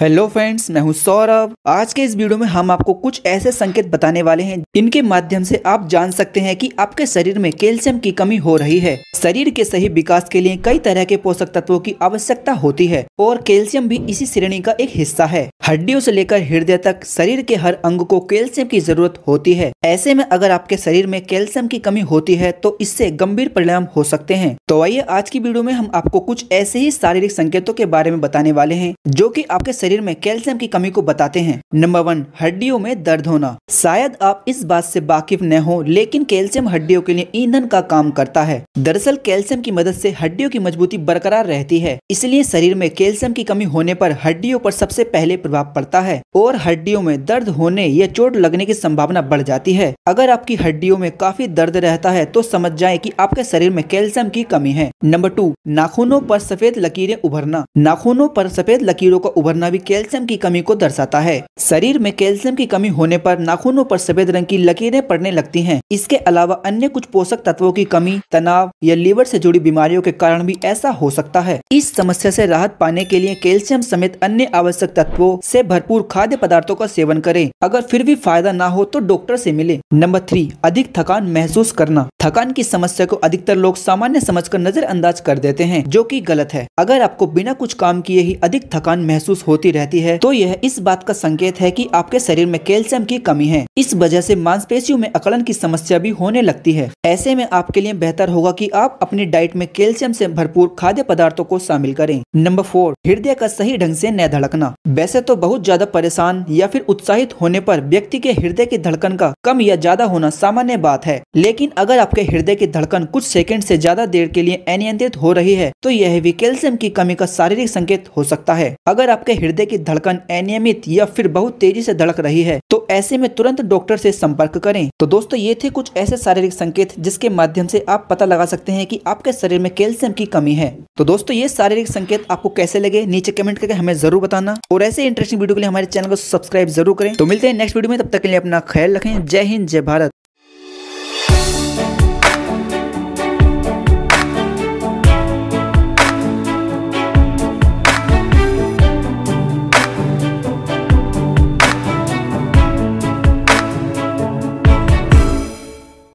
hello friends मैं हूं सौरभ आज के इस वीडियो में हम आपको कुछ ऐसे संकेत बताने वाले हैं इनके माध्यम से आप जान सकते हैं कि आपके शरीर में कैल्शियम की कमी हो रही है शरीर के सही विकास के लिए कई तरह के पोषक तत्वों की आवश्यकता होती है और कैल्शियम भी इसी श्रेणी का एक हिस्सा है हड्डियों से लेकर हृदय तक शरीर के हर अंग को कैल्शियम की जरूरत होती है ऐसे में अगर आपके शरीर में कैल्शियम की कमी होती है तो इससे गंभीर परिणाम हो सकते हैं तो आइए आज की वीडियो में हम आपको कुछ ऐसे ही शारीरिक संकेतों के बारे में बताने वाले हैं जो की आपके शरीर में कैल्शियम की कमी को बताते हैं नंबर वन हड्डियों में दर्द होना शायद आप इस बात से वाकिफ न हो लेकिन कैल्शियम हड्डियों के लिए ईंधन का काम करता है दरअसल कैल्शियम की मदद से हड्डियों की मजबूती बरकरार रहती है इसलिए शरीर में कैल्शियम की कमी होने पर हड्डियों पर सबसे पहले प्रभाव पड़ता है और हड्डियों में दर्द होने या चोट लगने की संभावना बढ़ जाती है अगर आपकी हड्डियों में काफी दर्द रहता है तो समझ जाए की आपके शरीर में कैल्शियम की कमी है नंबर टू नाखूनों पर सफेद लकीरें उभरना नाखूनों पर सफेद लकीरों का उभरना भी कैल्शियम की कमी को दर्शाता है शरीर में कैल्शियम की कमी होने पर नाखूनों पर सफेद रंग की लकीरें पड़ने लगती हैं इसके अलावा अन्य कुछ पोषक तत्वों की कमी तनाव या लीवर से जुड़ी बीमारियों के कारण भी ऐसा हो सकता है इस समस्या से राहत पाने के लिए कैल्शियम समेत अन्य आवश्यक तत्वों से भरपूर खाद्य पदार्थों का सेवन करें अगर फिर भी फायदा ना हो तो डॉक्टर से मिले नंबर थ्री अधिक थकान महसूस करना थकान की समस्या को अधिकतर लोग सामान्य कर नजरअंदाज कर देते हैं जो की गलत है अगर आपको बिना कुछ काम किए ही अधिक थकान महसूस होती की रहती है तो यह इस बात का संकेत है कि आपके शरीर में कैल्शियम की कमी है इस वजह से मांसपेशियों में अकलन की समस्या भी होने लगती है ऐसे में आपके लिए बेहतर होगा कि आप अपनी डाइट में कैल्शियम से भरपूर खाद्य पदार्थों को शामिल करें नंबर फोर हृदय का सही ढंग से न धड़कना वैसे तो बहुत ज्यादा परेशान या फिर उत्साहित होने पर व्यक्ति के हृदय की धड़कन का कम या ज्यादा होना सामान्य बात है लेकिन अगर आपके हृदय की धड़कन कुछ सेकंड से ज्यादा देर के लिए अनियंत्रित हो रही है तो यह भी कैल्शियम की कमी का शारीरिक संकेत हो सकता है अगर आपके हृदय हृदय की धड़कन अनियमित या फिर बहुत तेजी से धड़क रही है तो ऐसे में तुरंत डॉक्टर से संपर्क करें तो दोस्तों ये थे कुछ ऐसे शारीरिक संकेत जिसके माध्यम से आप पता लगा सकते हैं कि आपके शरीर में कैल्शियम की कमी है तो दोस्तों ये शारीरिक संकेत आपको कैसे लगे नीचे कमेंट करके हमें जरूर बताना और ऐसे इंटरेस्टिंग वीडियो के लिए हमारे चैनल को सब्सक्राइब जरूर करें तो मिलते हैं नेक्स्ट वीडियो में तब तक के लिए अपना ख्याल रखें जय हिंद जय भारत